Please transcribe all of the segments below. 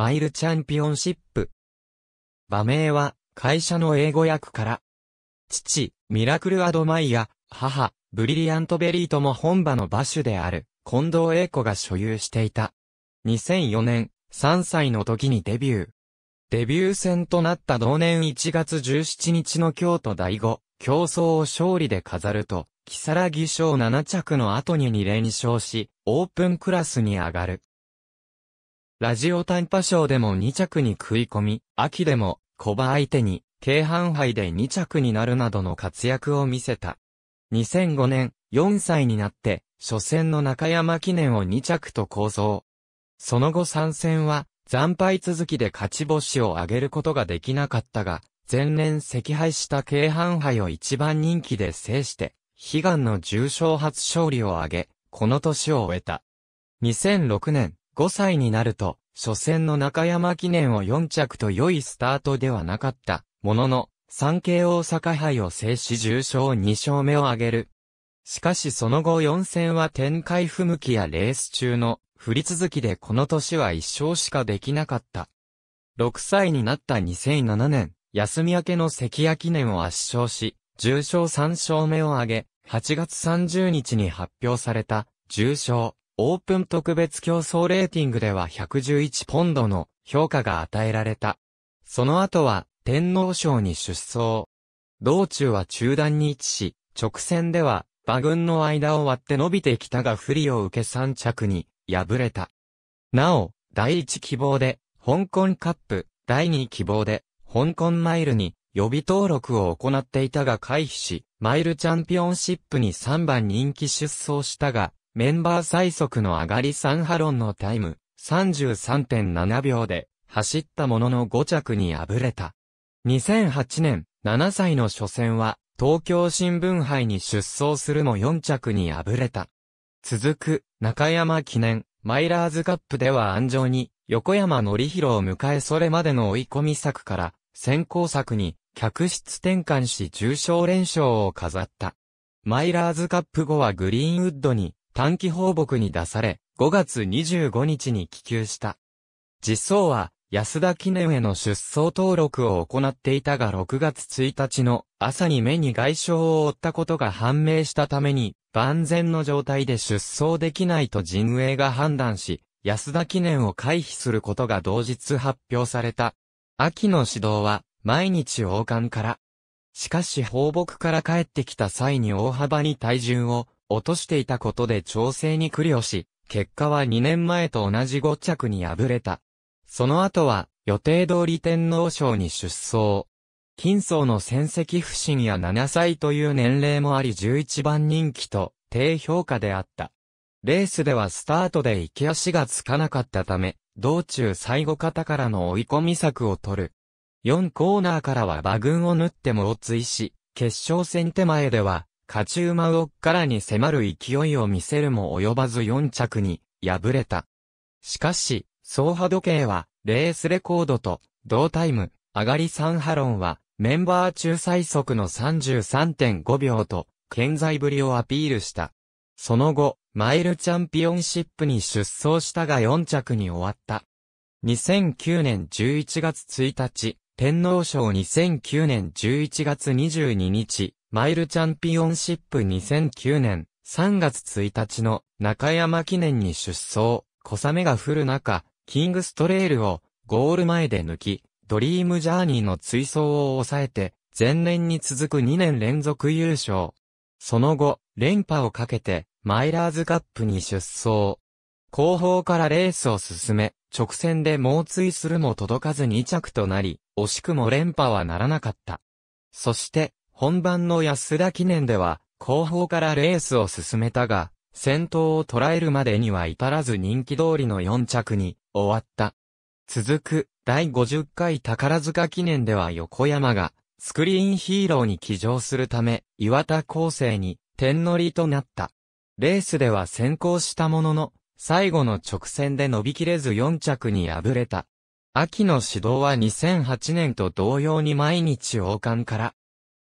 マイルチャンピオンシップ。場名は、会社の英語訳から。父、ミラクル・アドマイヤ、母、ブリリアント・ベリーとも本場の馬主である、近藤英子が所有していた。2004年、3歳の時にデビュー。デビュー戦となった同年1月17日の京都第5、競争を勝利で飾ると、木更木賞7着の後に2連勝し、オープンクラスに上がる。ラジオ短波賞でも2着に食い込み、秋でも、コバ相手に、軽半杯で2着になるなどの活躍を見せた。2005年、4歳になって、初戦の中山記念を2着と構想。その後参戦は、惨敗続きで勝ち星を挙げることができなかったが、前年赤敗した軽半杯を一番人気で制して、悲願の重賞初勝利を挙げ、この年を終えた。2006年、5歳になると、初戦の中山記念を4着と良いスタートではなかった、ものの、産経大阪杯を制し重賞2勝目を挙げる。しかしその後4戦は展開不向きやレース中の振り続きでこの年は1勝しかできなかった。6歳になった2007年、休み明けの関谷記念を圧勝し、重賞3勝目を挙げ、8月30日に発表された、重賞オープン特別競争レーティングでは111ポンドの評価が与えられた。その後は天皇賞に出走。道中は中段に位置し、直線では馬群の間を割って伸びてきたが不利を受け3着に敗れた。なお、第1希望で香港カップ、第2希望で香港マイルに予備登録を行っていたが回避し、マイルチャンピオンシップに3番人気出走したが、メンバー最速の上がり3ハロンのタイム、33.7秒で、走ったものの5着に敗れた。2008年、7歳の初戦は、東京新聞杯に出走するも4着に敗れた。続く、中山記念、マイラーズカップでは安城に、横山則弘を迎えそれまでの追い込み策から、先行策に、客室転換し重賞連勝を飾った。マイラーズカップ後はグリーンウッドに、短期放牧に出され、5月25日に帰休した。実装は、安田記念への出走登録を行っていたが6月1日の朝に目に外傷を負ったことが判明したために万全の状態で出走できないと陣営が判断し、安田記念を回避することが同日発表された。秋の指導は毎日王冠から。しかし放牧から帰ってきた際に大幅に体重を落としていたことで調整に苦慮し、結果は2年前と同じ5着に敗れた。その後は、予定通り天皇賞に出走。金層の戦績不振や7歳という年齢もあり11番人気と低評価であった。レースではスタートで行き足がつかなかったため、道中最後方からの追い込み策を取る。4コーナーからは馬群を縫っても追いし、決勝戦手前では勝ち馬をからに迫る勢いを見せるも及ばず4着に敗れた。しかし、総波時計は、レースレコードと、同タイム、上がり3波論は、メンバー中最速の33.5秒と、健在ぶりをアピールした。その後、マイルチャンピオンシップに出走したが4着に終わった。2009年11月1日、天皇賞2009年11月22日、マイルチャンピオンシップ2009年3月1日の中山記念に出走、小雨が降る中、キングストレイルをゴール前で抜き、ドリームジャーニーの追走を抑えて、前年に続く2年連続優勝。その後、連覇をかけて、マイラーズカップに出走。後方からレースを進め、直線で猛追するも届かず2着となり、惜しくも連覇はならなかった。そして、本番の安田記念では、後方からレースを進めたが、先頭を捉えるまでには至らず人気通りの4着に終わった。続く第50回宝塚記念では横山がスクリーンヒーローに騎乗するため岩田厚生に点乗りとなった。レースでは先行したものの最後の直線で伸びきれず4着に敗れた。秋の指導は2008年と同様に毎日王冠から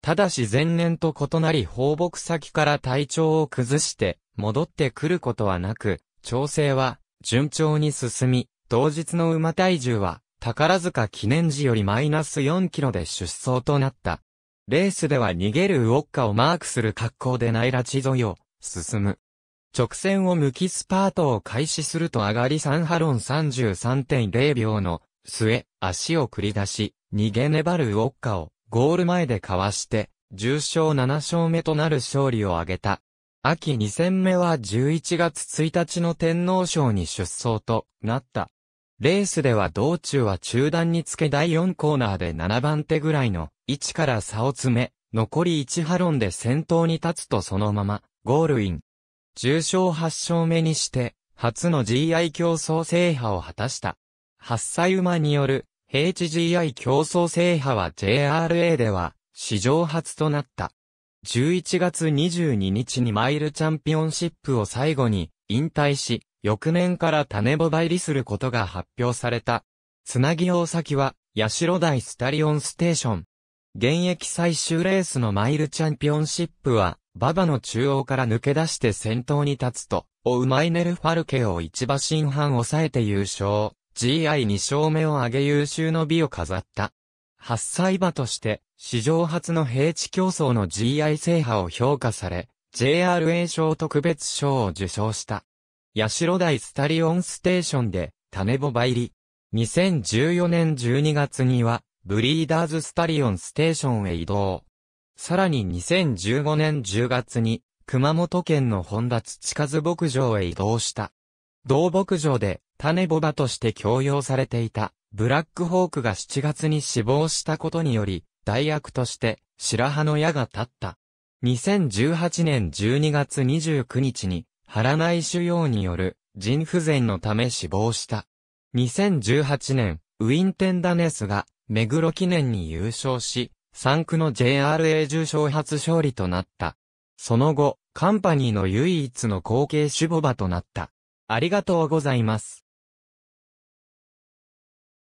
ただし前年と異なり放牧先から体調を崩して戻ってくることはなく、調整は順調に進み、当日の馬体重は宝塚記念時よりマイナス4キロで出走となった。レースでは逃げるウォッカをマークする格好でナイラチゾヨ、進む。直線を向きスパートを開始すると上がり3ハロン33.0秒の末、足を繰り出し、逃げ粘るウォッカをゴール前でかわして、重賞7勝目となる勝利を挙げた。秋2戦目は11月1日の天皇賞に出走となった。レースでは道中は中段につけ第4コーナーで7番手ぐらいの位置から差を詰め、残り1波論で先頭に立つとそのまま、ゴールイン。重賞8勝目にして、初の GI 競争制覇を果たした。8歳馬による HGI 競争制覇は JRA では史上初となった。11月22日にマイルチャンピオンシップを最後に引退し、翌年から種ボイりすることが発表された。つなぎ大崎は、八代台スタリオンステーション。現役最終レースのマイルチャンピオンシップは、馬場の中央から抜け出して先頭に立つと、オウマイネル・ファルケを一馬新半抑えて優勝。GI2 勝目を挙げ優秀の美を飾った。発歳馬として、史上初の平地競争の GI 制覇を評価され、JRA 賞特別賞を受賞した。八代台スタリオンステーションで、種ボバ入り。2014年12月には、ブリーダーズスタリオンステーションへ移動。さらに2015年10月に、熊本県の本立地和牧場へ移動した。同牧場で種ボバとして強用されていたブラックホークが7月に死亡したことにより、代役として白羽の矢が立った。2018年12月29日に、腹内腫瘍による腎不全のため死亡した。2018年、ウィンテンダネスが、目黒記念に優勝し、3区の JRA 重賞初勝利となった。その後、カンパニーの唯一の後継種ボバとなった。ありがとうございます。